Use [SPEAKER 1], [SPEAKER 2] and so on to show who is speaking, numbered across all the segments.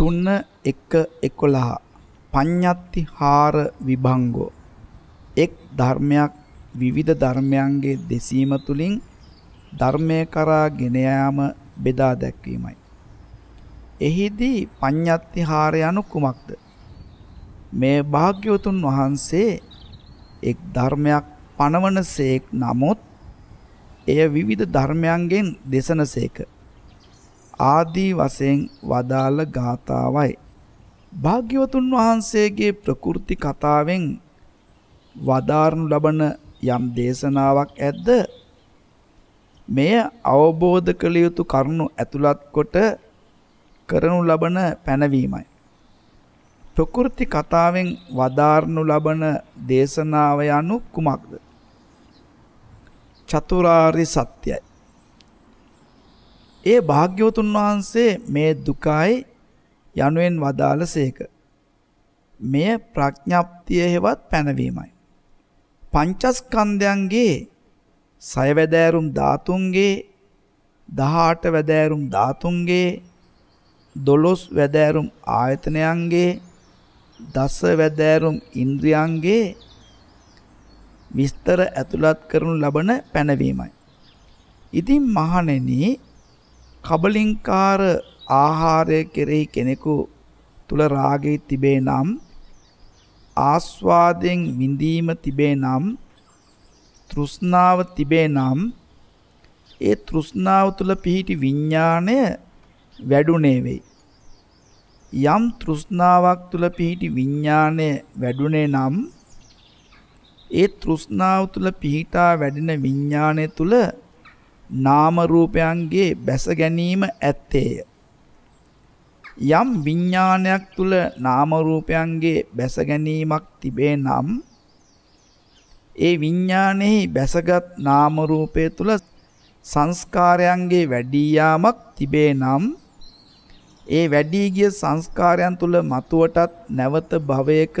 [SPEAKER 1] තුන්න එක එකොළහා පඤ්ඥත්ති හාර විභංගෝ එක් ධර්මයක් විවිධ ධර්මයන්ගේ දෙසීම තුළින් ධර්මය කරා ගෙනයාම බෙදා දැක්වීමයි. එහිදී පඤ්ඥත්ති හාරය යනු කුමක්ද. මේ භාග්‍යවතුන් වහන්සේ එක් ධර්මයක් පණවන සේක් නමුත් එය විවිධ ධර්මයන්ගෙන් දෙසන සේක. ආදී වශයෙන් වදාළ ගාතාවයි. භාග්‍යවතුන් වහන්සේගේ ප්‍රකෘති කතාවෙන් වදාරනු ලබන යම් දේශනාවක් ඇද්ද මෙය අවබෝධ කළ යුතු කරුණු ඇතුළත් කොට කරනු ලබන පැනවීමයි. ප්‍රකෘති කතාවෙන් වදාරනු ලබන දේශනාව යනු කුමක්ද? චතුරාර්ය සත්‍යයි. ඒ භාග්‍යවතුන් වහන්සේ මේ දුකයි යනුවෙන් වදාළසේක. මෙය ප්‍රඥප්තිය හෙවත් පැනවීමයි. පංචස්කන්ධයන්ගේ සයවැදෑරුම් ධාතුන්ගේ දහාට වැදෑරුම් ධාතුන්ගේ දොළොස් වැදෑරුම් ආයතනයන්ගේ දස වැදෑරුම් ඉන්ද්‍රියන්ගේ විස්තර ඇතුළත් කරනු ලබන පැනවීමයි. ඉතින් මහණෙනි කබලින්කාර ආහාරය කෙරෙහි කෙනෙකු තුල රාගය තිබේ නම් ආස්වාදයෙන් විඳීම තිබේ නම් තෘෂ්ණාව තිබේ නම් ඒ තෘෂ්ණාව තුල පිහිටි විඥාණය වැඩුණේ වෙයි. යම් තෘෂ්ණාවක් තුල පිහිටි විඥාණය වැඩුණේ නම් ඒ තෘෂ්ණාව තුල පිහිටා වැඩෙන විඥාණය තුල නාම රූපයන්ගේ බැස ගැනීම ඇත්තේය. යම් විඥානයක් තුල නාම රූපයන්ගේ බැස ගැනීමක් තිබේ නම් ඒ විඥානයේ බැසගත් නාම රූපය තුල සංස්කාරයන්ගේ වැඩි යාමක් තිබේ නම් ඒ වැඩි ගිය සංස්කාරයන් තුල මතුවටත් නැවත භවයක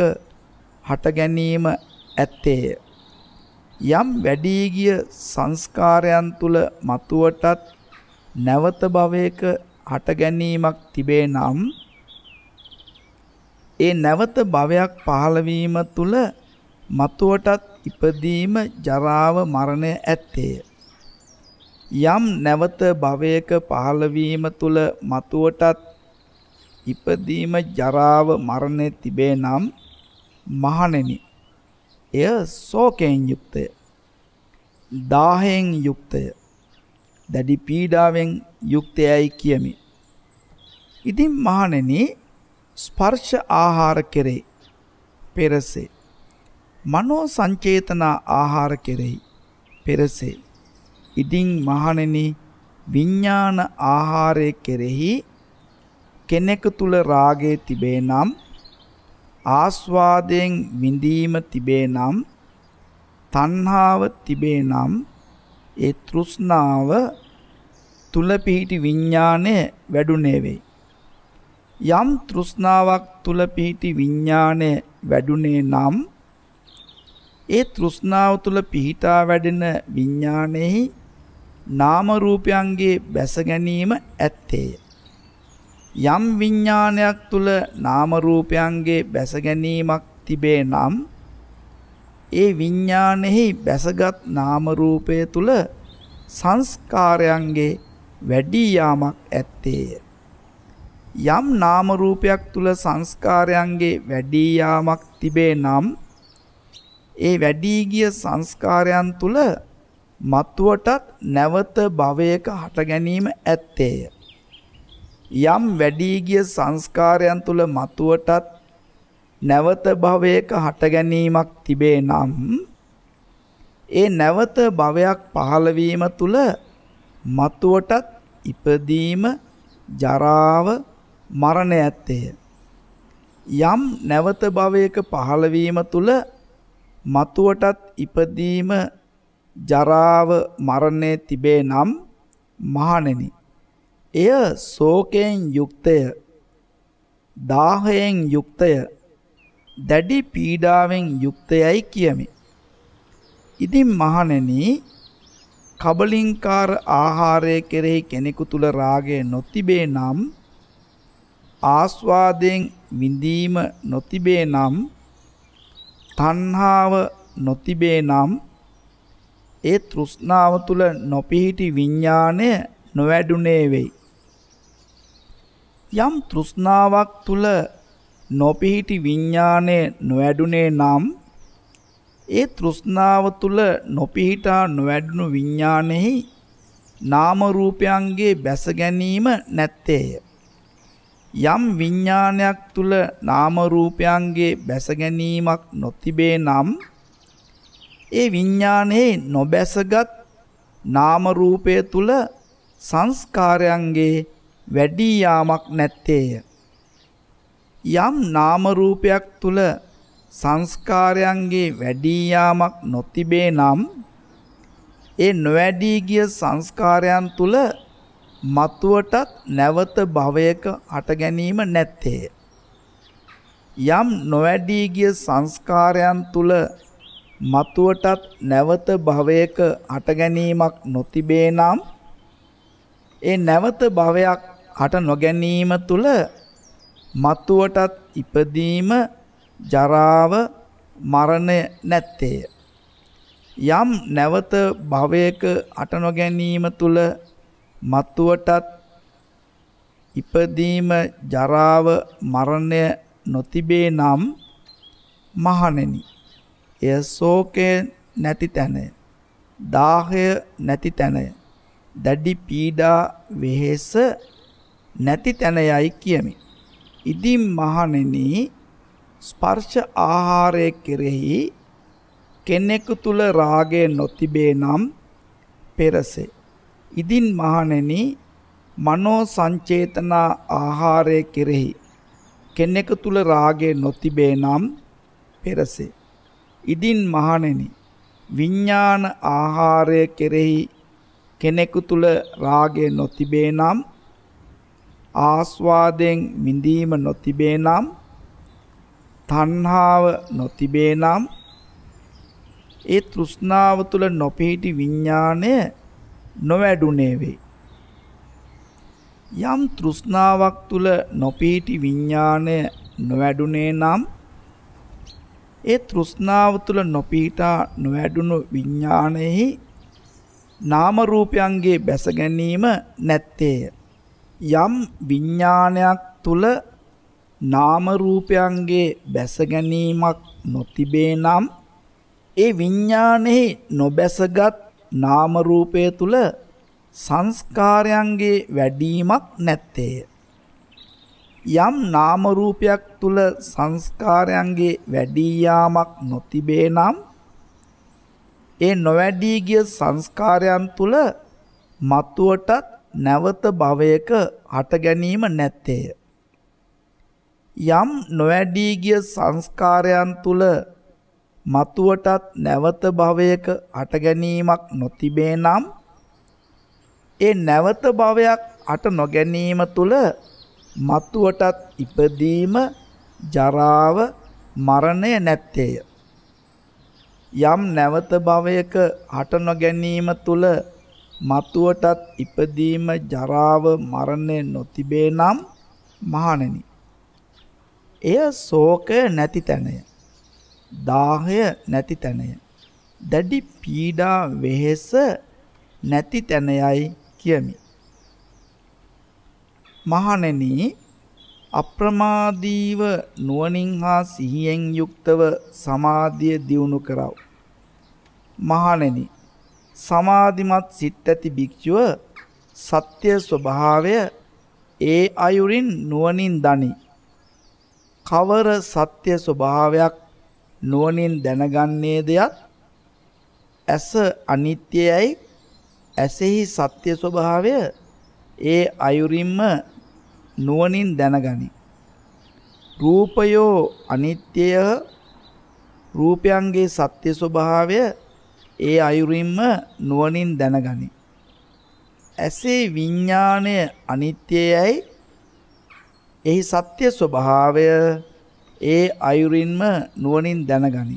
[SPEAKER 1] හට ගැනීම ඇත්තේය යම් වැඩී ගිය සංස්කාරයන් තුල මතුවටත් නැවත භවයක හට ගැනීමක් තිබේ නම් ඒ නැවත භවයක් පහළ වීම තුල මතුවටත් ඉපදීම ජරාව මරණය ඇත්තේය. යම් නැවත භවයක පහළ වීම තුල මතුවටත් ඉපදීම ජරාව මරණය තිබේ නම් මහණෙනි එය ශෝකයෙන් යුක්තය. දාහයෙන් යුක්තය. දැඩි පීඩාවෙන් යුක්තයයි කියමි. ඉතින් මහණෙනි ස්පර්ශ ආහාර කෙරේ පෙරසේ මනෝ සංචේතන ආහාර කෙරෙහි පෙරසේ ඉදින් මහණෙනි විඥාන ආහාරය කෙරෙහි කෙනෙකු තුල රාගය තිබේ නම් ආස්වාදයෙන් විඳීම තිබේ නම් තණ්හාව තිබේ නම් ඒ තෘෂ්ණාව තුල පිහිටි විඥාණය වැඩුණේ වෙයි. යම් තෘෂ්ණාවක් තුල පිහිටි විඥාණය වැඩුණේ නම් ඒ තෘෂ්ණාව තුල පිහිටා වැඩෙන විඥාණයෙහි නාම රූපයන්ගේ බැස ගැනීම ඇත්තේය. යම් විඥානයක් තුල නාම රූපයන්ගේ බැස ගැනීමක් තිබේ නම් ඒ විඥානෙහි බැසගත් නාම රූපය තුල සංස්කාරයන්ගේ වැඩි යාමක් ඇත්තේය යම් නාම රූපයක් තුල සංස්කාරයන්ගේ වැඩි යාමක් තිබේ නම් ඒ වැඩි ගිය සංස්කාරයන් තුල මතුවටත් නැවත භවයක හට ගැනීම ඇත්තේය යම් වැඩි ගිය සංස්කාරයන් තුල මතුවටත් නැවත භවයක හට ගැනීමක් තිබේ නම් ඒ නැවත භවයක් පහළ වීම තුල මතුවටත් ඉපදීම ජරාව මරණ ඇත්තේ යම් නැවත භවයක පහළ වීම තුල මතුවටත් ඉපදීම ජරාව මරණය තිබේ නම් මහණෙනි එය ශෝකයෙන් යුක්තය දාහයෙන් යුක්තය දැඩි පීඩාවෙන් යුක්තයයි කියමි. ඉතින් මහණෙනි කබලින්කාර ආහාරය කෙරෙහි කෙනෙකු තුල රාගය නොතිබේ නම් ආස්වාදයෙන් විඳීම නොතිබේ නම් තණ්හාව නොතිබේ නම් ඒ තෘෂ්ණාව තුල නොපිහිටි විඥාණය නොවැඩුනේ වෙයි. යම් තෘෂ්ණාවක් තුල නොපිහිටි විඥාණය නොවැඩුනේ නම් ඒ තෘෂ්ණාව තුල නොපිහිටා නොවැඩුණු විඥානෙහි නාම රූපයන්ගේ බැස ගැනීම නැත්තේය. යම් විඥානයක් තුල නාම රූපයන්ගේ බැස ගැනීමක් නොතිබේ නම් ඒ විඥානයේ නොබැසගත් නාම රූපය තුල සංස්කාරයන්ගේ වැඩි යාමක් නැත්තේය. යම් නාම රූපයක් තුල සංස්කාරයන්ගේ වැඩි යාමක් නොතිබේ නම් ඒ නොවැඩී ගිය සංස්කාරයන් තුල මතුවටත් නැවත භවයක හට ගැනීම නැත්තේය. යම් නොවැඩී ගිය සංස්කාරයන් තුල මතුවටත් නැවත භවයක හට ගැනීමක් නොතිබේ නම් ඒ නැවත භවයක් හට නොගැනීම තුල මතුවටත් ඉපදීම ජරාව මරණය නැත්තේය. යම් නැවත භවයක අට නොගැනීම තුල මතුවටත් ඉපදීම ජරාව මරණය නොතිබේ නම් මහණෙනි එය ශෝකය නැති තැනය දාහය නැති තැනය දැඩි පීඩා වෙහෙස නැති තැන යයි කියමි. ඉදින් මහණෙනි ස්පර්ශ ආහාරයේ කෙරෙහි කෙනෙකු තුල රාගය නොතිබේ නම් පෙරසේ. ඉදින් මහණෙනි මනෝ සංචේතන ආහාරයේ කෙරෙහි කෙනෙකු තුල රාගය නොතිබේ නම් පෙරසේ. ඉදින් මහණෙනි විඥාන ආහාරය කෙරෙහි කෙනෙකු තුල රාගය නොතිබේ නම් ආස්වාදයෙන් මිදීම නොතිබේ නම් තණ්හාව නොතිබේ නම් ඒ තෘෂ්ණාව තුළ නොපිහිටි විඥාණය නොවැඩුනේ වේ. යම් තෘෂ්ණාවක් තුළ නොපිහිටි විඥාණය නොවැඩුනේ නම් ඒ තෘෂ්ණාව තුළ නොපිහිටා නොවැඩුණු විඥාණයෙහි නාම රූපයන්ගේ බැස ගැනීම නැත්තේය. යම් විඥානයක් තුල නාම රූපයන්ගේ බැස ගැනීමක් නොතිබේ නම් ඒ විඥානෙහි නොබැසගත් නාම රූපය තුල සංස්කාරයන්ගේ වැඩිමක් නැත්තේය. යම් නාම රූපයක් තුල සංස්කාරයන්ගේ වැඩි යාමක් නොතිබේ නම් ඒ නොවැඩී ගිය සංස්කාරයන් තුල මතුවටත් නැවත භවයක හට ගැනීම නැත්තේය. යම් නොවැඩී ගිය සංස්කාරයන් තුල මතුවටත් නැවත භවයක හට ගැනීමක් නොතිබේ නම් ඒ නැවත භවයක් හට නොගැනීම තුල මතුවටත් ඉපදීම ජරාව මරණය නැත්තේය. යම් නැවත භවයක හට නොගැනීම තුල මතුවටත් ඉපදීම ජරාව මරණය නොතිබේ නම් මහණෙනි. එය ශෝකය නැති තැනය. දාහය නැති තැනය. දැඩි පීඩා වෙහෙස නැති තැනයයි කියමි. මහණෙනි අප්‍රමාදීව නුවණින් හා සිහියෙන් යුක්තව සමාධිය දියුණු කරව. මහණෙනි සමාධිමත් සිත් ඇති භික්ෂුව සත්‍ය ස්වභාවය ඒ අයුරින් නුවණින් දනි. කවර සත්‍ය ස්වභාවයක් නුවණින් දැනගන්නේ දෙයක් ඇස අනිත්‍යයයි ඇසෙහි සත්‍ය ස්වභාවය ඒ අයුරින්ම නුවණින් දැනගනි. රූපයෝ අනිත්‍යය රූපයන්ගේ සත්‍ය ස්වභාවය ඒ අයුරින්ම නුවණින් දැනගනි. ඇසේ විඥාණය අනිත්‍යයයි එහි සත්‍ය ස්වභාවය ඒ අයුරින්ම නුවණින් දැනගනි.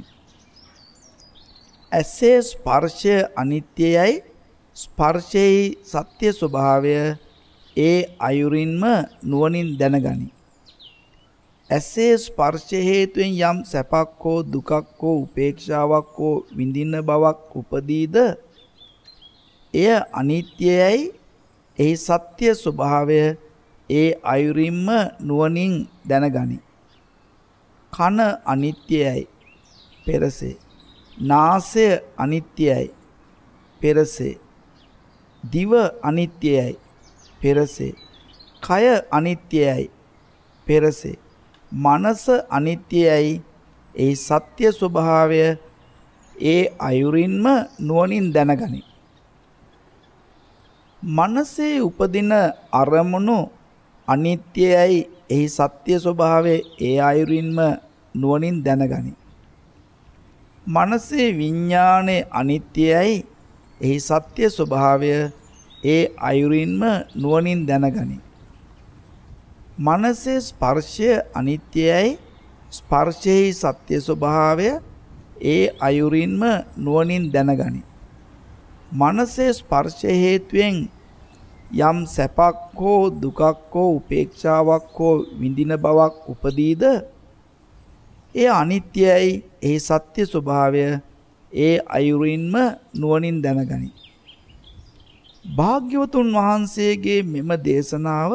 [SPEAKER 1] ඇසේ ස්පර්ශය අනිත්‍යයයි ස්පර්ශයේ සත්‍ය ස්වභාවය ඒ අයුරින්ම නුවණින් දැනගනි. ඇසේ ස්පර්ශ හේතුවෙන් යම් සැපක් හෝ දුකක් හෝ උපේක්ෂාවක් හෝ විඳින බවක් උපදීද එය අනිත්‍යයයි එහි සත්‍ය ස්වභාවය ඒ අයුරින්ම නුවණින් දැනගනි. කන අනිත්‍යයයි පෙරසේ. නාසය අනිත්‍යයයි පෙරසේ. දිව අනිත්‍යයයි පෙරසේ. කය අනිත්‍යයයි පෙරසේ. මනස අනිත්‍යයයි ඒ සත්‍ය ස්වභාවය ඒ අයුරින්ම නුවණින් දැනගනි. මනසේ උපදින අරමුණු අනිත්‍යයයි එහි සත්‍ය ස්වභාවය ඒ අයුරින්ම නුවණින් දැනගනි. මනසේ විඥානයේ අනිත්‍යයයි එහි සත්‍ය ස්වභාවය ඒ අයුරින්ම නුවණින් දැනගනි. මනසේ ස්පර්ශය අනිත්‍යයි ස්පර්ශයේ සත්‍ය ස්වභාවය ඒ අයුරින්ම නුවණින් දැනගනි. මනසේ ස්පර්ශ හේතුවෙන් යම් සැපක් හෝ දුකක් හෝ උපේක්ෂාවක් හෝ විඳින බවක් උපදීද ඒ අනිත්‍යයි ඒ සත්‍ය ස්වභාවය ඒ අයුරින්ම නුවණින් දැනගනි. භාග්‍යවතුන් වහන්සේගේ මෙම දේශනාව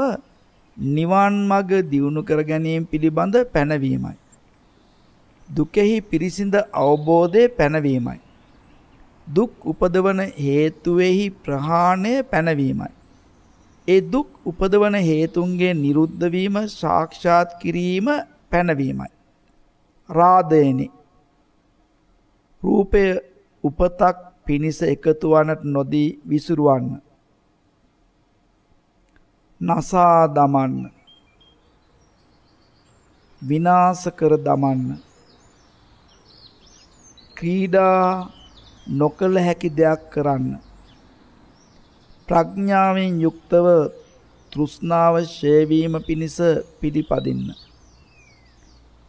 [SPEAKER 1] නිවන් මඟ දියුණු කර ගැනීම පිළිබඳ පැනවීමයි. දුකෙහි පිරිසිඳ අවබෝධය පැනවීමයි. දුක් උපදවන හේතුවෙහි ප්‍රහාණය පැනවීමයි. ඒ දුක් උපදවන හේතුන්ගේ නිරුද්ධ වීම සාක්ෂාත් කිරීම පැනවීමයි. රාදේනි රූපය උපතක් පිණිස එකතු වන්නට නොදී විසුරුවන්න. නසා දමන්න විනාශ කර දමන්න ක්‍රීඩා නොකළ හැකි දෙයක් කරන්න ප්‍රඥාවෙන් යුක්තව තෘෂ්ණාව ශේවීම පිණිස පිළිපදින්න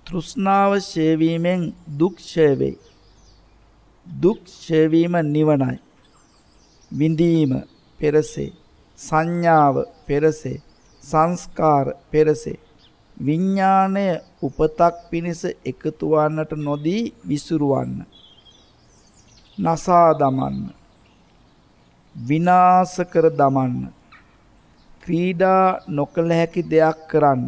[SPEAKER 1] තෘෂ්ණාව ශේවීමෙන් දුක් ශේවේ දුක් ශේවීම නිවනයි විඳීම පෙරසේ සංඥාව පෙරසේ සංස්කාර පෙරසේ විඥාණය උපතක් පිණිස එකතු වන්නට නොදී විසුරුවන්න නසා දමන්න විනාශ කර දමන්න ක්‍රීඩා නොකළ හැකි දෙයක් කරන්න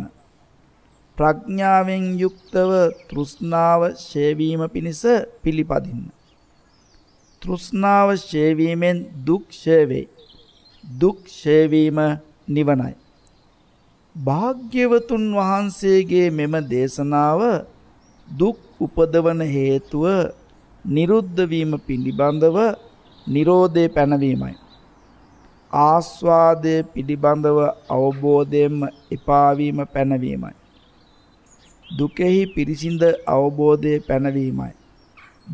[SPEAKER 1] ප්‍රඥාවෙන් යුක්තව තෘෂ්ණාව ඡේවීම පිණිස පිළිපදින්න තෘෂ්ණාව ඡේවීමෙන් දුක් ඡේවේ දුක් ඡේවීම නිවනයි. භාග්‍යවතුන් වහන්සේගේ මෙම දේශනාව දුක් උපදවන හේතුව නිරුද්ධ වීම පිළිබඳව Nirodhe පැනවීමයි. ආස්වාදයේ පිළිබඳව අවබෝධයෙන්ම එපාවීම පැනවීමයි. දුකෙහි පිරිසිඳ අවබෝධයේ පැනවීමයි.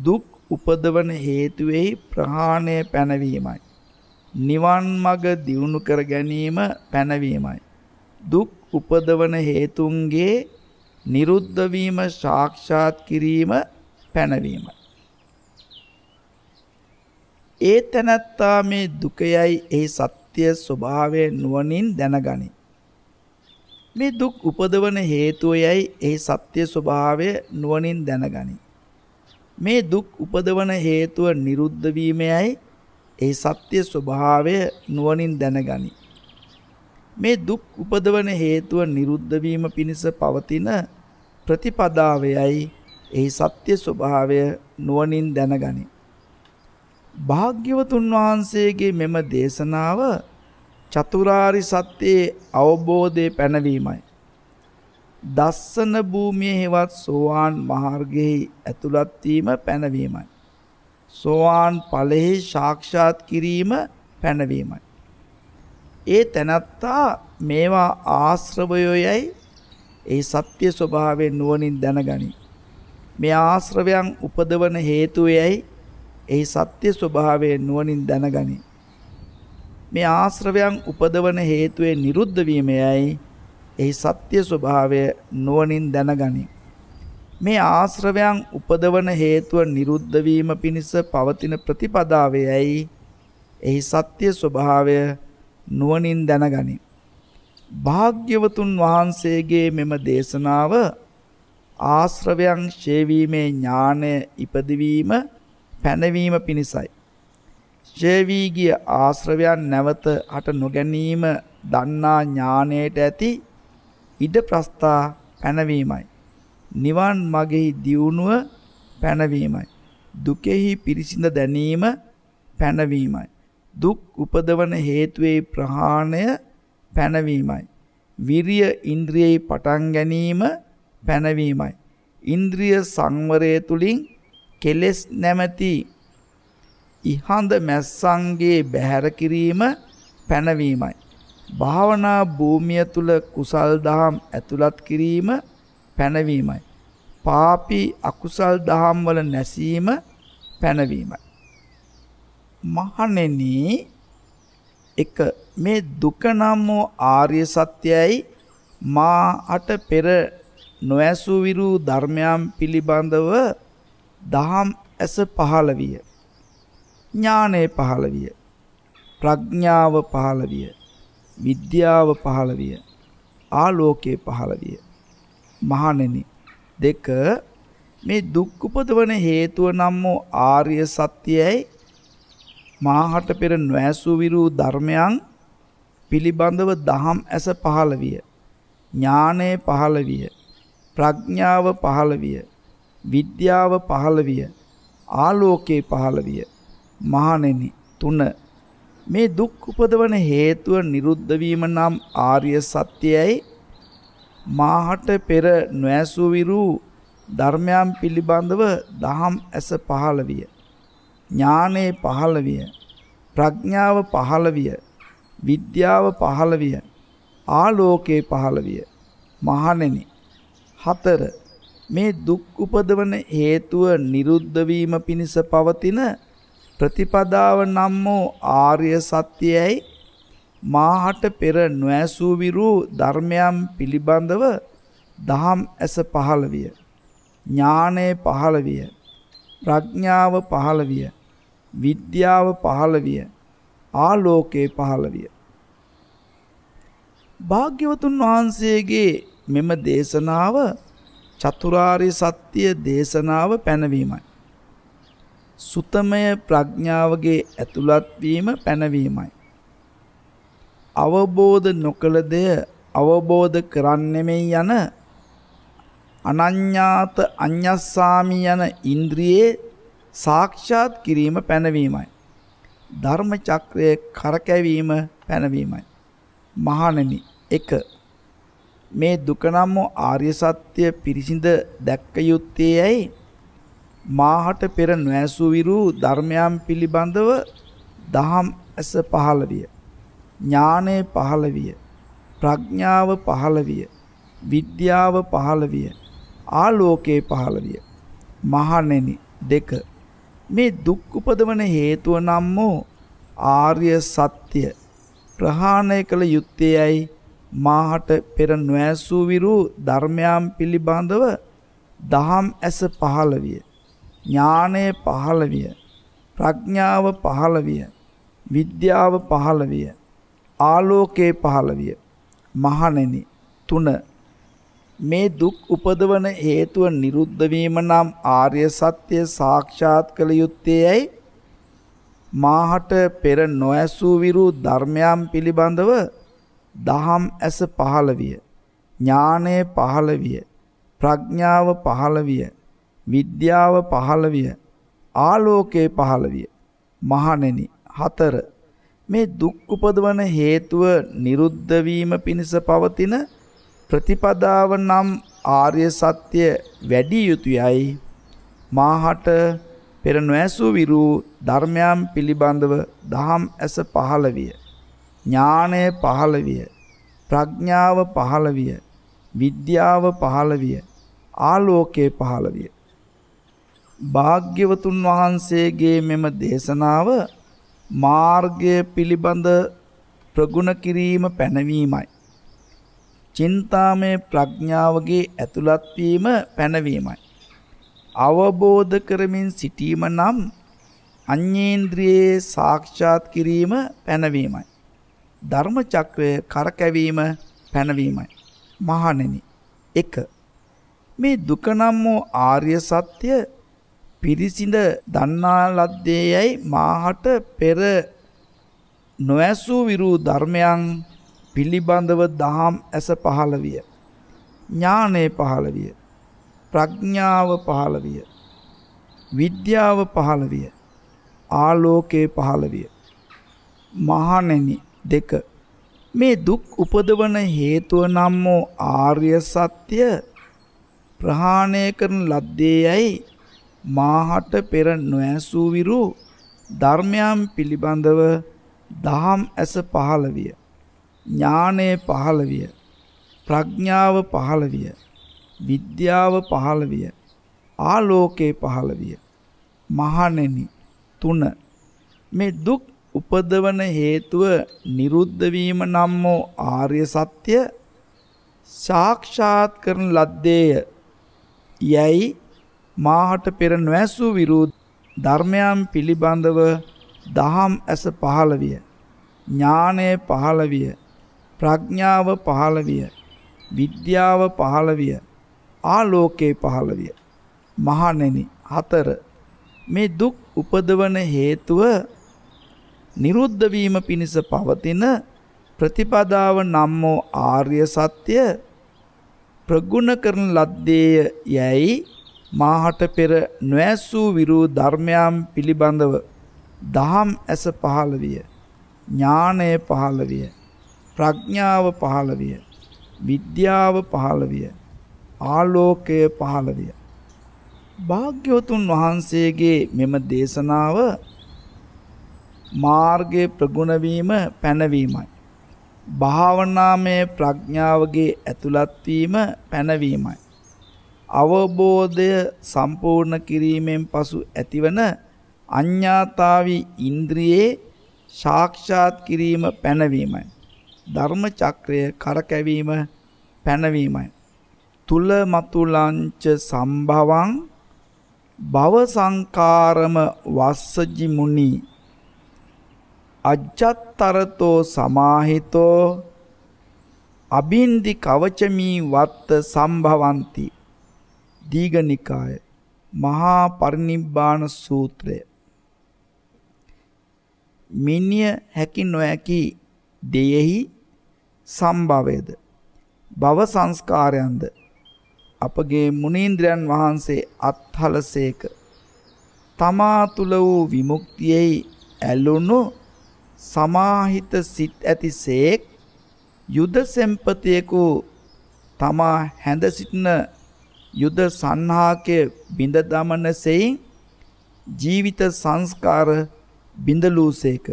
[SPEAKER 1] දුක් උපදවන හේතුවෙහි ප්‍රහාණය පැනවීමයි. නිවන් මඟ දියුණු කර ගැනීම පැනවීමයි. දුක් උපදවන හේතුන්ගේ නිරුද්ධ වීම සාක්ෂාත් කිරීම පැනවීමයි. ඒ තනත්තා මේ දුකයයි ඒ සත්‍ය ස්වභාවය නුවණින් දැනගනි. මේ දුක් උපදවන හේතුවයයි ඒ සත්‍ය ස්වභාවය නුවණින් දැනගනි. මේ දුක් උපදවන හේතුව නිරුද්ධ වීමයයි ඒ සත්‍ය ස්වභාවය නුවණින් දැනගනි. මේ දුක් උපදවන හේතුව නිරුද්ධ වීම පිණිස පවතින ප්‍රතිපදාවයයි ඒ සත්‍ය ස්වභාවය නුවණින් දැනගනි. භාග්‍යවතුන් වහන්සේගේ මෙම දේශනාව චතුරාරි සත්‍යයේ අවබෝධය පැනවීමයි. දස්සන භූමියේ හෙවත් සෝවාන් මාර්ගයේ ඇතුළත් වීම පැනවීමයි. සෝවාන් ඵලෙහි සාක්ෂාත් කිරීම පැනවීමයි. ඒ තැනත්තා මේවා ආශ්‍රවයොයයි ඒ සත්‍ය ස්වභාවයෙන් නුවණින් දැනගනි. මේ ආශ්‍රවයන් උපදවන හේතුයයි ඒ සත්‍ය ස්වභාවයෙන් නුවණින් දැනගනි. මේ ආශ්‍රවයන් උපදවන හේතුවේ නිරුද්ධ වීමයයි ඒ සත්‍ය ස්වභාවය නුවණින් දැනගනි. මේ ආශ්‍රවයන් උපදවන හේතුව නිරුද්ධ වීම පිණිස පවතින ප්‍රතිපදාවේයි එහි සත්‍ය ස්වභාවය නුවණින් දැනගනි. භාග්‍යවතුන් වහන්සේගේ මෙම දේශනාව ආශ්‍රවයන් ඡේවීමේ ඥානය ඉපදවීම පැනවීම පිණිසයි. ඡේවී ගිය ආශ්‍රවයන් නැවත හට නොගැනීම දන්නා ඥාණයට ඇති ඉඩ ප්‍රස්ථා පැනවීමයි. නිවන් මගෙහි දියුණුව පැනවීමයි. දුකෙහි පිරිසිඳ දැනීම පැනවීමයි. දුක් උපදවන හේතුවේ ප්‍රහාණය පැනවීමයි. විරිය ඉන්ද්‍රියෙහි පටන් ගැනීම පැනවීමයි. ඉන්ද්‍රිය සංවරය තුලින් කෙලෙස් නැමැති ඉහඳ මැස්සන්ගේ බැහැර කිරීම පැනවීමයි. භාවනා භූමිය තුල කුසල් දහම් ඇතුළත් කිරීම පැනවීමයි. පාපී අකුසල් දහම් වල නැසීම පැනවීමයි. මහණෙනි එක මේ දුක නම් වූ ආර්ය සත්‍යයයි මාට පෙර නොඇසු විරු ධර්මයන් පිළිබඳව දහම් ඇස පහළ විය. ඥානය පහළ විය. ප්‍රඥාව පහළ විය. විද්‍යාව පහළ විය. ආලෝකය පහළ විය. මහණෙනි දෙක මේ දුක් උපදවන හේතුව නම් වූ ආර්ය සත්‍යයයි මාහට පෙර නොඇසු විරු ධර්මයන් පිළිබඳව දහම් ඇස පහළ විය ඥානය පහළ විය ප්‍රඥාව පහළ විය විද්‍යාව පහළ විය ආලෝකේ පහළ විය මහණෙනි තුන මේ දුක් උපදවන හේතුව නිරුද්ධ වීම නම් ආර්ය සත්‍යයයි මාහට පෙර නොඇසු විරු ධර්මයන් පිළිබඳව දහම් ඇස පහළ විය. ඥානේ පහළ විය. ප්‍රඥාව පහළ විය. විද්‍යාව පහළ විය. ආලෝකේ පහළ විය. මහණෙනි. 4. මේ දුක් උපදවන හේතුව නිරුද්ධ වීම පිණිස පවතින ප්‍රතිපදාව නම් වූ ආර්ය සත්‍යයයි මාහට පෙර නොඇසූ විරු ධර්මයන් පිළිබඳව දහම් ඇස පහළ විය. ඥානය පහළ විය. ප්‍රඥාව පහළ විය. විද්‍යාව පහළ විය. ආලෝකේ පහළ විය. භාග්‍යවතුන් වහන්සේගේ මෙම දේශනාව චතුරාර්ය සත්‍ය දේශනාව පැනවීමයි. සුතමය ප්‍රඥාවගේ ඇතුළත් වීම පැනවීමයි. අවබෝධ නොකළ දෙය අවබෝධ කරන්නෙමෙයි යන අනඤ්ඤාත අඤ්ඤස්සාමි යන ඉන්ද්‍රියේ සාක්ෂාත් කිරීම පැනවීමයි. ධර්ම චක්‍රයේ කරකැවීම පැනවීමයි. මහණෙනි 1 මේ දුක නම් වූ ආර්ය සත්‍ය පිරිසිඳ දැක්ක යුත්තේ ඇයි මාහට පෙර නොඇසු විරු ධර්මයන් පිළිබඳව දහම් ඇස පහළ විය. ඥානය පහළ විය. ප්‍රඥාව පහළ විය. විද්‍යාව පහළ විය. ආලෝකයේ පහළ විය. මහණෙනි දෙක මේ දුක් උපදවන හේතුව නම් වූ ආර්ය සත්‍ය ප්‍රහාණය කළ යුත්තේයි මාහට පෙර නොඇසූ විරු ධර්මයන් පිළිබඳව දහම් ඇස පහළ විය. ඥානය පහළ විය. ප්‍රඥාව පහළ විය. විද්‍යාව පහළ විය. ආලෝකයේ පහළවිය. මහණෙනි තුන මේ දුක් උපදවන හේතුව නිරුද්ධ වීම නම් ආර්ය සත්‍ය සාක්ෂාත් කළ යුත්තේයි මාහට පෙර නොඇසූ විරු ධර්මයන් පිළිබඳව දහම් ඇස පහළවිය. ඥානය පහළවිය. ප්‍රඥාව පහළවිය. විද්‍යාව පහළවිය. ආලෝකයේ පහළවිය. මහණෙනි හතර මේ දුක් උපදවන හේතුව නිරුද්ධ වීම පිණිස පවතින ප්‍රතිපදාව නම් ආර්ය සත්‍ය වැඩි යුතුයයි මාහට පෙර නොඇසූ විරු ධර්මයන් පිළිබඳව දහම් ඇස පහළ විය ඥානය පහළ විය ප්‍රඥාව පහළ විය විද්‍යාව පහළ විය ආලෝකයේ පහළ විය භාග්‍යවතුන් වහන්සේගේ මෙම දේශනාව මාර්ගය පිළිබඳ ප්‍රගුණ කිරීම පැනවීමයි. චින්තාමය ප්‍රඥාවගේ ඇතුළත් වීම පැනවීමයි. අවබෝධ කරමින් සිටීම නම් අඤ්ඤේන්ද්‍රියේ සාක්ෂාත් කිරීම පැනවීමයි. ධර්ම චක්‍රය කරකැවීම පැනවීමයි. මහණෙනි 1 මේ දුක නම් වූ ආර්ය සත්‍ය පිරිසිඳ දන්නා ලද්දේයයි මාහට පෙර නොඇසූ විරු ධර්මයන් පිළිබඳව දහම් ඇස පහළ විය. ඥානය පහළ විය. ප්‍රඥාව පහළ විය. විද්‍යාව පහළ විය. ආලෝකයේ පහළ විය. මහණෙනි දෙක මේ දුක් උපදවන හේතුව නම් වූ ආර්ය සත්‍ය ප්‍රහාණය කරන ලද්දේයයි මාහට පෙර නොඇසූ විරු ධර්මයන් පිළිබඳව දහම් ඇස පහළ විය. ඥානය පහළ විය. ප්‍රඥාව පහළ විය. විද්‍යාව පහළ විය. ආලෝකේ පහළ විය. මහණෙනි තුන මේ දුක් උපදවන හේතුව නිරුද්ධ වීම නම් වූ ආර්ය සත්‍ය සාක්ෂාත් කරන ලද්දේය. යැයි මාහට පෙර නොඇසූ විරුද් ධර්මයන් පිළිබඳව දහම් ඇස පහළවිය. ඥානය පහළවිය. ප්‍රඥාව පහළවිය. විද්‍යාව පහළවිය. ආලෝකේ පහළවිය. මහණෙනි හතර මේ දුක් උපදවන හේතුව නිරුද්ධ වීම පිණිස පවතින ප්‍රතිපදාව නම් වූ ආර්ය සත්‍ය ප්‍රගුණ කරන ලද්දේ යැයි මාහට පෙර නොඇසූ විරූ ධර්මයම් පිළිබඳව දහම් ඇස පහළ විය. ඥානය පහළ විය. ප්‍රඥාව පහළ විය. විද්‍යාව පහළ විය. ආලෝකය පහළ විය. භාග්‍යවතුන් වහන්සේගේ මෙම දේශනාව මාර්ගයේ ප්‍රගුණ වීම පැනවීමයි. භාවනාමය ප්‍රඥාවගේ ඇතුළත් වීම පැනවීමයි. අවබෝධය සම්පූර්ණ කිරීමෙන් පසු ඇතිවන අඤ්ඤාතාවි ඉන්ද්‍රියේ සාක්ෂාත් කිරීම පැනවීමයි. ධර්ම චක්‍රය කරකැවීම පැනවීමයි. තුල මතුලංච සම්භවං භව සංකාරම වස්සජි මුනි අජ්ජත්තරතෝ සමාහිතෝ අබින්දි කවචමී වත්ත සම්භවಂತಿ දීඝනිකාය මහා පරිනිබ්බාන සූත්‍රය මිනිය හැකි නොහැකි දෙයෙහි සම්භවයද භව සංස්කාරයන්ද අපගේ මුනීන්ද්‍රයන් වහන්සේ අත්හලසේක තමා තුල වූ විමුක්තියෙහි ඇලුණු සමාහිත සිත් ඇතිසේක් යුද සෙම්පතියකු තමා හැඳ සිටින යුද සංහාකය බිඳ දමනසෙයින් ජීවිත සංස්කාර බිඳලූසේක.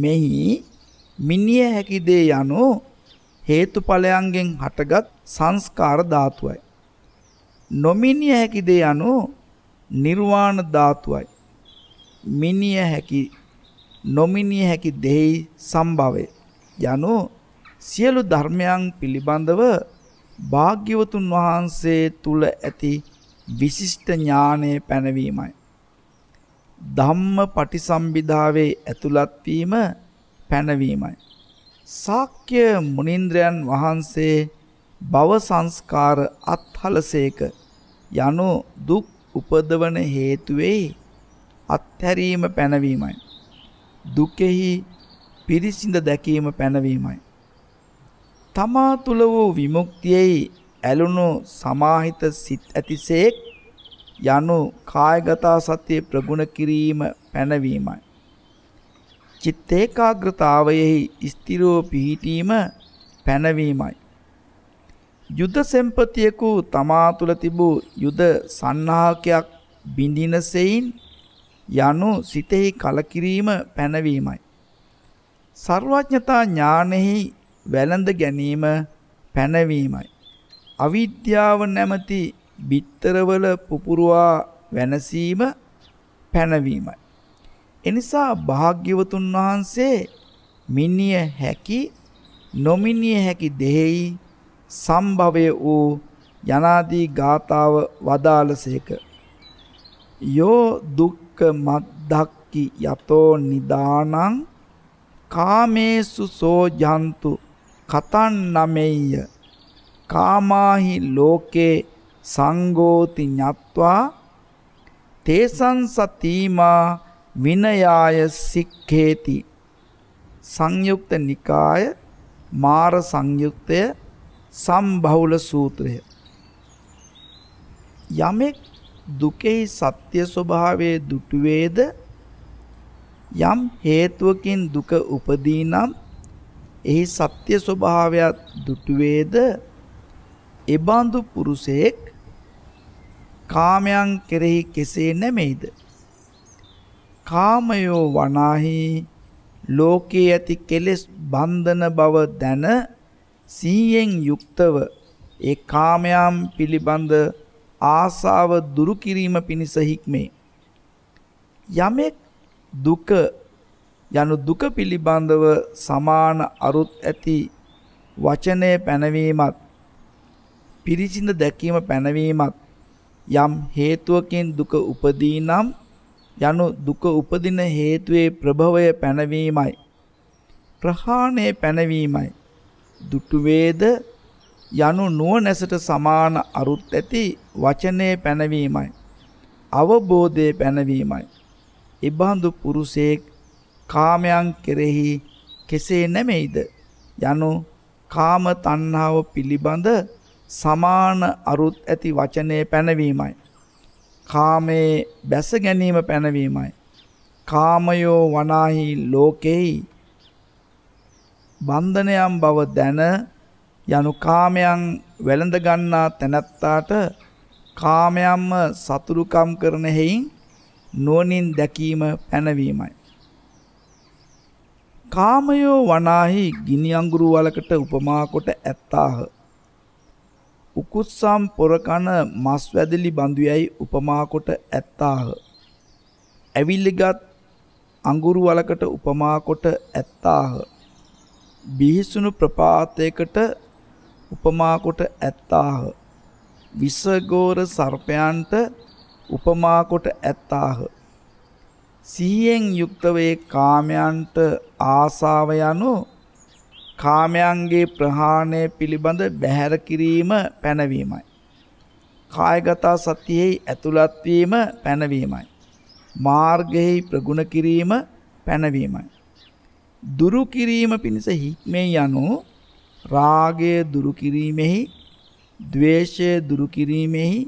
[SPEAKER 1] මෙහි මිනිය හැකි දේ යනු හේතුඵලයන්ගෙන් හටගත් සංස්කාර ධාතුවයි. නොමිනිය හැකි දේ යනු නිර්වාණ ධාතුවයි. මිනිය හැකි නොමිනිය හැකි දෙහි සම්භවය යනු සියලු ධර්මයන් පිළිබඳව භාග්‍යවතුන් වහන්සේ තුල ඇති විශිෂ්ට ඥානයේ පැනවීමයි. ධම්ම පටිසම්භිදාවේ ඇතුළත් වීම පැනවීමයි. ශාක්‍ය මුනිంద్రයන් වහන්සේ භව සංස්කාර අත්හලසේක යනු දුක් උපදවන හේතු වෙයි අත්හැරීම පැනවීමයි දුකෙහි පිරිසිඳ දැකීම පැනවීමයි තමා තුල වූ විමුක්තියයි ඇලුණු සමාහිත සිත් ඇතිසේක් යනු කායගත සතිය ප්‍රගුණ කිරීම පැනවීමයි. චිත්ත ඒකාග්‍රතාවයෙහි ස්ථිරව පිහිටීම පැනවීමයි. යුද සම්පතියකු තමා තුල තිබූ යුද සන්නාහකයක් බිඳිනසෙයින් යනු සිතෙහි කලකිරීම පැනවීමයි. සර්වඥතා ඥානෙහි වැළඳ ගැනීම පැනවීමයි. අවිද්‍යාව නැමැති බිත්තරවල පුපුරවා වෙනසීම පැනවීමයි. එනිසා භාග්‍යවතුන් වහන්සේ මිනිය හැකි නොමිනිය හැකි දෙහි සම්භවය වූ යනාදී ගාතාව වදාළසේක. යෝ දුක්ඛ මද්දක්කි යතෝ නිදානං කාමේසු සෝ ජන්තු කතන්නමෙය්‍ය කාමාහි ලෝකේ සංගෝති ඤත්වා තේසං සතිමා විනයාය සික්ඛේති සංයුක්ත නිකාය මාර සංයුක්තය සම්බහුල සූත්‍රය යමෙක් දුකෙහි සත්‍ය ස්වභාවයේ දුටුවේද යම් හේතුවකින් දුක උපදී නම් එහි සත්‍ය ස්වභාවයක් දුටුවේද එබඳු පුරුෂයෙක් කාමයන් කෙරෙහි කෙසේ නැමෙයිද කාමයෝ වනාහි ලෝකේ ඇති කෙලෙස් බන්ධන බව දැන සීයෙන් යුක්තව ඒ කාමයන් පිළිබඳ ආසාව දුරු කිරීම පිණිස හික්මේ යමෙක් දුක යනු දුක පිළිබඳව සමාන අරුත් ඇති වචනය පැනවීමත් පිරිසිඳ දැකීම පැනවීමත් යම් හේතුවකින් දුක උපදී නම් යනු දුක උපදින හේතුවේ ප්‍රභවය පැනවීමයි ප්‍රහාණය පැනවීමයි දුටුවේද යනු නුවණැසට සමාන අරුත් ඇති වචනය පැනවීමයි අවබෝධය පැනවීමයි එබඳු පුරුෂයෙක් කාමයන් කෙරෙහි කෙසේ නැමෙයිද යනු කාම තණ්හාව පිළිබඳ සමාන අරුත් ඇති වචනේ පැනවීමයි. කාමයේ බැස ගැනීම පැනවීමයි. කාමයෝ වනාහි ලෝකෙහි බන්ධනයම් බව දැන යනු කාමයන් වැළඳ ගන්නා තැනැත්තාට කාමයන්ම සතුරුකම් කරන හේයින් නුවණින් දැකීම පැනවීමයි. කාමයෝ වනාහි ගිනි අඟුරු වලකට උපමා කොට ඇත්තාහ. උකුස්සම් පොරකන මස් වැදලි බඳුයයි උපමා කොට ඇත්තාහ. ඇවිල්ලිගත් අඟුරු වලකට උපමා කොට ඇත්තාහ. බිහිසුණු ප්‍රපාතයකට උපමා කොට ඇත්තාහ. විසගෝර සර්පයන්ට උපමා කොට ඇත්තාහ. සිහියෙන් යුක්ත වේ කාමයන්ට ආසාව යනු කාමයන්ගේ ප්‍රහාණය පිළිබඳ බැහැර කිරීම පැනවීමයි. කායගත සතියෙහි ඇතුළත් වීම පැනවීමයි. මාර්ගෙහි ප්‍රගුණ කිරීම පැනවීමයි. දුරු කිරීම පිණිස හික්මේ යනු රාගය දුරු කිරීමෙහි ද්වේෂය දුරු කිරීමෙහි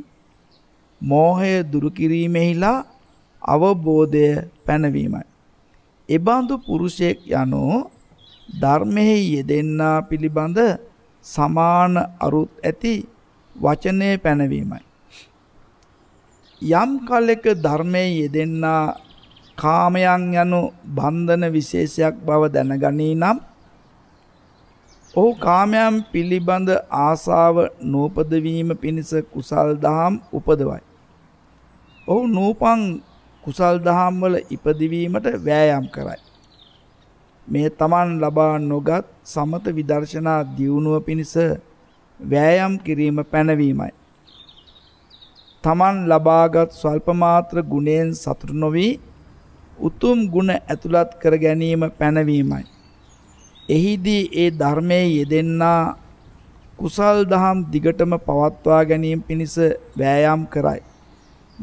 [SPEAKER 1] මෝහය දුරු කිරීමෙහිලා අවබෝධය පැනවීමයි. එබඳු පුරුෂයෙක් යනු ධර්මෙහි යෙදෙන්නා පිළිබඳ සමාන අරුත් ඇති වචනය පැනවීමයි. යම් කලෙක ධර්මයේ යෙදෙන්නා කාමයන් යනු බන්ධන විශේෂයක් බව දැනගනී නම් ඔහු කාමයන් පිළිබඳ ආසාව නූපදවීම පිණිස කුසල් දහම් උපදවයි. ඔහු නූපන් කුසල් දහම් වල ඉපදවීමට වෑයම් කරයි. මේ Taman ලබා නොගත් සමත විදර්ශනා දියුණුව පිණිස වෑයම් කිරීම පැනවීමයි. Taman ලබාගත් ස්වල්ප මාත්‍ර ගුණයෙන් සතුටු නොවි උතුම් ගුණ ඇතුළත් කර ගැනීම පැනවීමයි. එහිදී ඒ ධර්මයේ යෙදෙන්නා කුසල් දහම් දිගටම පවත්වා ගැනීම පිණිස වෑයම් කරයි.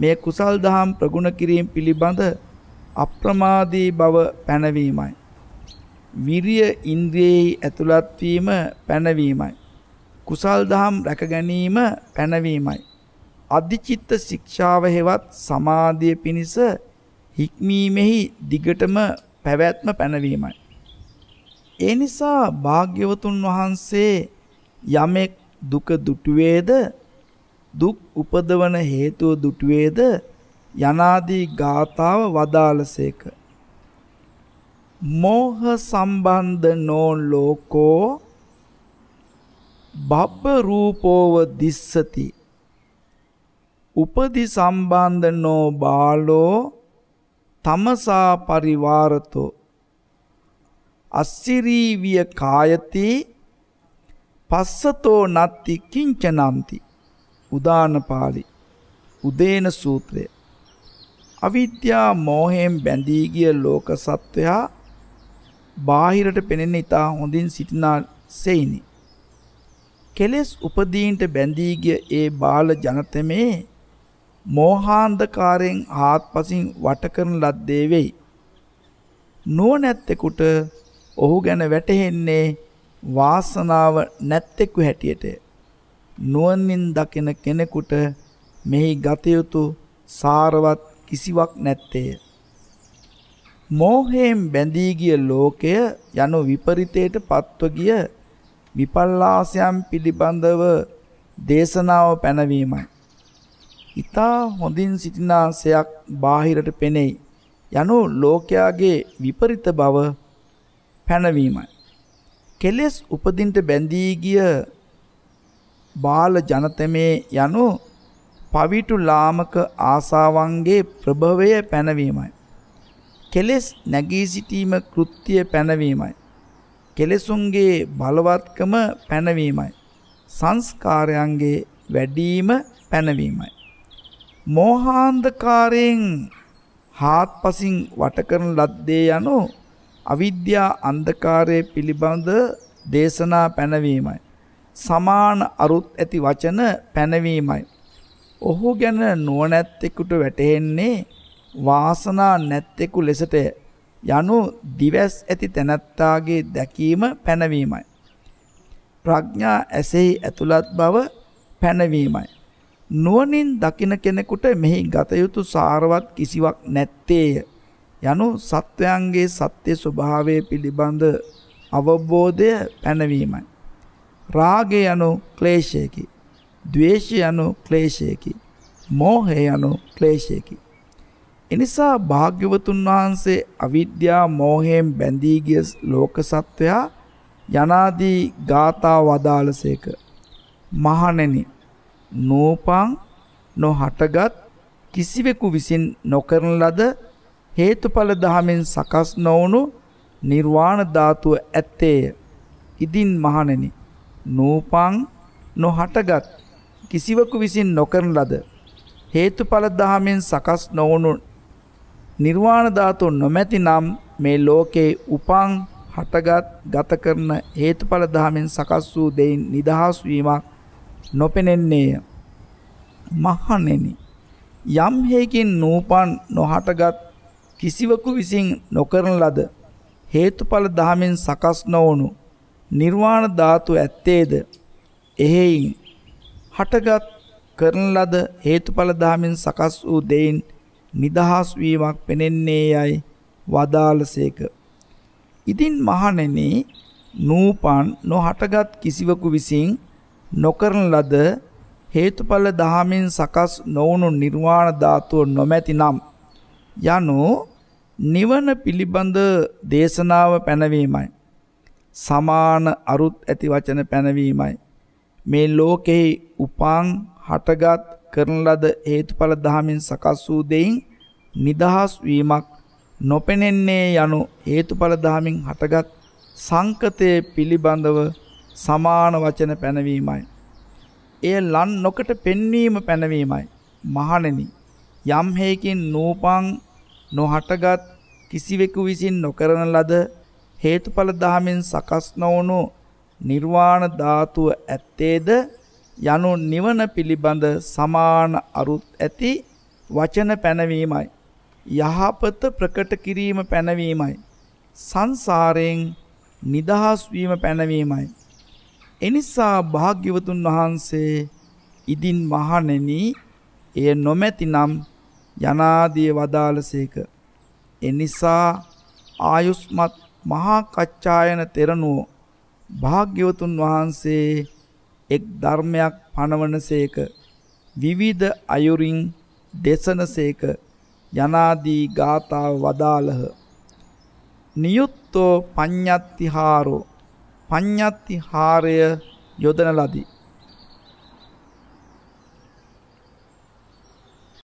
[SPEAKER 1] මේ කුසල් දහම් ප්‍රගුණ කිරීම පිළිබඳ අප්‍රමාදී බව පැනවීමයි. විරිය ඉන්ද්‍රියෙහි ඇතුළත් වීම පැනවීමයි. කුසල් දහම් රැක ගැනීම පැනවීමයි. අධිචිත්ත ශික්ෂාව හෙවත් සමාධිය පිණිස හික්මීමෙහි දිගටම පැවැත්ම පැනවීමයි. ඒ නිසා භාග්‍යවතුන් වහන්සේ යමෙක් දුක දුටුවේද දුක් උපදවන හේතුව දුටුවේද යනාදී ගාතාව වදාළසේක. මෝහ සම්බන්ධ නෝ ලෝකෝ බබ්බ රූපෝව දිස්සති. උපදි සම්බන්ධ නෝ බාලෝ තමසා පරිවාරතෝ අස්සිරීවිය කායති පස්සතෝ නත්ති කිංචනන්ති උදාන පාළි උදේන සූත්‍රය අවිද්‍යා මෝහයෙන් බැඳී ගිය ලෝක සත්වයා බාහිරට පෙනෙන ඊතා හොඳින් සිටිනා සෙයිනි කෙලෙස් උපදීන්ට බැඳී ගිය ඒ බාල ජනතමේ මෝහාන්ධකාරයෙන් ආත්පසින් වටකරන ලද්දේ වෙයි නුවණැත්තෙකුට ඔහු ගැන වැටහෙන්නේ වාසනාව නැත්තෙකු හැටියටය නුවන්ින් දකින කෙනෙකුට මෙහි ගතයුතු සාරවත් කිසිවක් නැත්තේය. මෝහයෙන් බැඳීගිය ලෝකය යනු විපරිතයට පත්වගිය විපල්ලාසයම් පිළිබඳව දේශනාව පැනවීමයි. ඉතා හොඳින් සිටිනාසයක් බාහිරට පෙනෙයි යනු ලෝකයාගේ විපරිත බව පැනවීමයි. කෙලෙස් උපදින්ට බැඳීගිය බාල ජනතමේ යනු පවිටු ලාමක ආසාවන්ගේ ප්‍රභවය පැනවීමයි. කෙලෙස් නැගී සිටීම කෘත්‍යය පැනවීමයි. කෙලෙසුන්ගේ බලවත්කම පැනවීමයි. සංස්කාරයන්ගේ වැඩීම පැනවීමයි. මෝහාන්ධකාරයෙන් හාත්පසින් වටකරන ලද්දේ යනු අවිද්‍යා අන්ධකාරය පිළිබඳ දේශනා පැනවීමයි. සමාන අරුත් ඇති වචන පැනවීමයි. ඔහු ගැන නුවණැත්තෙකුට වැටහෙන්නේ වාසනා නැත්තෙකු ලෙසට යනු දිවස් ඇති තැනැත්තාගේ දැකීම පැනවීමයි. ප්‍රඥා ඇසෙහි ඇතුළත් බව පැනවීමයි. නුවණින් දකින කෙනෙකුට මෙහි ගත යුතු සාරවත් කිසිවක් නැත්තේය. යනු සත්වයන්ගේ සත්‍ය ස්වභාවය පිළිබඳ අවබෝධය පැනවීමයි. රාගය යනු ක්ලේශයකි. ද්වේෂය යනු ක්ලේශයකි. මෝහය යනු ක්ලේශයකි. එනිසා භාග්‍යවතුන් වහන්සේ අවිද්‍යා මෝහයෙන් බැඳී ගිය ලෝක සත්වයා යනාදී ගාථා වදාළසේක. මහණෙනි නෝපං නොහටගත් කිසිවෙකු විසින් නොකරන ලද හේතුඵල දහමෙන් සකස් නොවුණු නිර්වාණ ධාතුව ඇත්තේය. ඉදින් මහණෙනි නූපං නොහටගත් කිසිවකු විසින් නොකරන ලද හේතුඵල දහමෙන් සකස් නොවුණු නිර්වාණ ධාතු නොමැති නම් මේ ලෝකේ උපං හටගත් ගත කරන හේතුඵල දහමෙන් සකස් වූ දෙයින් නිදහස් වීමක් නොපෙනෙන්නේය. මහණෙනි යම් හේකින් නූපන් නොහටගත් කිසිවකු විසින් නොකරන ලද හේතුඵල දහමෙන් සකස් නොවුණු නිර්වාණ ධාතු ඇත්තේද එහෙයින් හටගත් කරන ලද හේතුඵල ධාමෙන් සකස් වූ දෙයින් නිදහස් වීමක් පෙනෙන්නේ යයි වදාළසේක. ඉතින් මහණෙනි නූපන් නොහටගත් කිසිවකු විසින් නොකරන ලද හේතුඵල ධාමෙන් සකස් නොවුණු නිර්වාණ ධාතුව නොමැතිනම් යනු නිවන පිළිබඳ දේශනාව පැනවීමයි. සමාන අරුත් ඇති වචන පැනවීමයි. මේ ලෝකෙහි උපාං හටගත් කරන ලද හේතුඵල දහමින් සකස් වූ දෙයින් නිදහස් වීමක් නොපෙනෙන්නේ යනු හේතුඵල දහමින් හටගත් සංකතයේ පිළිබඳව සමාන වචන පැනවීමයි. එය ලන් නොකට පෙන්වීම පැනවීමයි. මහණෙනි යම් හේකින් නූපං නොහටගත් කිසිවෙකු විසින් නොකරන ලද හේතුඵල ධමෙන් සකස් නොවුණු නිර්වාණ ධාතුව ඇත්තේද යනු නිවන පිළිබඳ සමාන අරුත් ඇති වචන පැනවීමයි යහපත ප්‍රකට කිරීම පැනවීමයි සංසාරයෙන් නිදහස් වීම පැනවීමයි එනිසා භාග්‍යවතුන් වහන්සේ ඉදින් මහණෙනි එය නොමැතිනම් යනාදී වදාළසේක එනිසා ආයුස්මත් මහා කච්චායන තෙරණුව භාග්‍යවතුන් වහන්සේ එක් ධර්මයක් පණවනසේක විවිධ අයුරින් දෙසනසේක යනාදී ගාථාව වදාළහ. නියුත්තෝ පඤ්ඤත්තිහාරෝ පඤ්ඤත්තිහාරය යොදන ලදී.